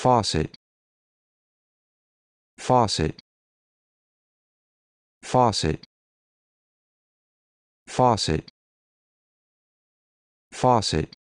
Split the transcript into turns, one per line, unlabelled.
faucet faucet faucet faucet faucet